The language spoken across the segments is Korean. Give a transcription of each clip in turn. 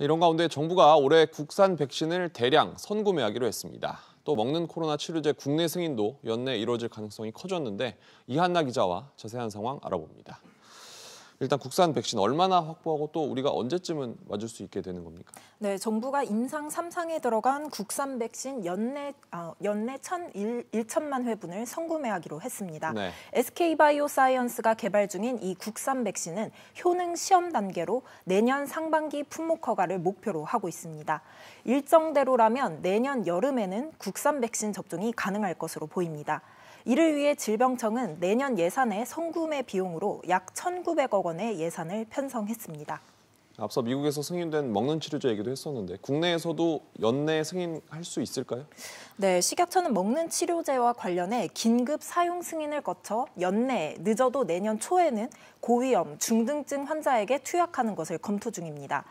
이런 가운데 정부가 올해 국산 백신을 대량 선구매하기로 했습니다. 또 먹는 코로나 치료제 국내 승인도 연내 이뤄질 가능성이 커졌는데 이한나 기자와 자세한 상황 알아봅니다. 일단 국산 백신 얼마나 확보하고 또 우리가 언제쯤은 맞을 수 있게 되는 겁니까? 네, 정부가 임상 3상에 들어간 국산 백신 연내 아, 연내 1 1천만 회분을 선구매하기로 했습니다. 네. SK바이오사이언스가 개발 중인 이 국산 백신은 효능 시험 단계로 내년 상반기 품목 허가를 목표로 하고 있습니다. 일정대로라면 내년 여름에는 국산 백신 접종이 가능할 것으로 보입니다. 이를 위해 질병청은 내년 예산의 성구매 비용으로 약 1,900억 원의 예산을 편성했습니다. 앞서 미국에서 승인된 먹는 치료제 얘기도 했었는데 국내에서도 연내 승인할 수 있을까요? 네, 식약처는 먹는 치료제와 관련해 긴급 사용 승인을 거쳐 연내 늦어도 내년 초에는 고위험, 중등증 환자에게 투약하는 것을 검토 중입니다.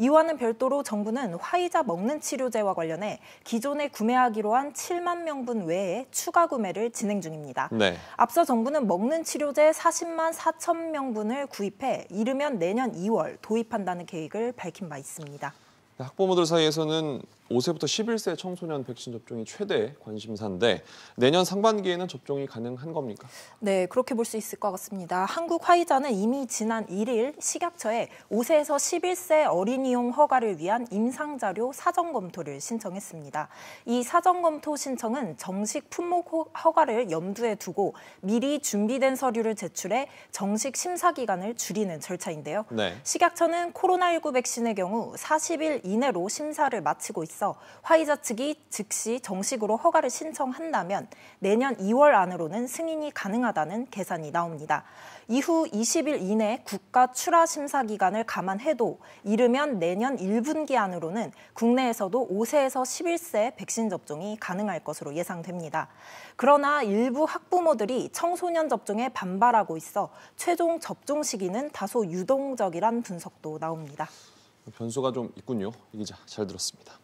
이와는 별도로 정부는 화이자 먹는 치료제와 관련해 기존에 구매하기로 한 7만 명분 외에 추가 구매를 진행 중입니다. 네. 앞서 정부는 먹는 치료제 40만 4천 명분을 구입해 이르면 내년 2월 도입한다는 계획을 밝힌 바 있습니다. 학부모들 사이에서는 5세부터 11세 청소년 백신 접종이 최대 관심사인데 내년 상반기에는 접종이 가능한 겁니까? 네, 그렇게 볼 수 있을 것 같습니다. 한국 화이자는 이미 지난 1일 식약처에 5세에서 11세 어린이용 허가를 위한 임상자료 사전 검토를 신청했습니다. 이 사전 검토 신청은 정식 품목 허가를 염두에 두고 미리 준비된 서류를 제출해 정식 심사 기간을 줄이는 절차인데요. 네. 식약처는 코로나19 백신의 경우 40일 이내로 심사를 마치고 있습니다. 있어 화이자 측이 즉시 정식으로 허가를 신청한다면 내년 2월 안으로는 승인이 가능하다는 계산이 나옵니다. 이후 20일 이내 국가 출하 심사 기간을 감안해도 이르면 내년 1분기 안으로는 국내에서도 5세에서 11세 백신 접종이 가능할 것으로 예상됩니다. 그러나 일부 학부모들이 청소년 접종에 반발하고 있어 최종 접종 시기는 다소 유동적이란 분석도 나옵니다. 변수가 좀 있군요. 이 기자 잘 들었습니다.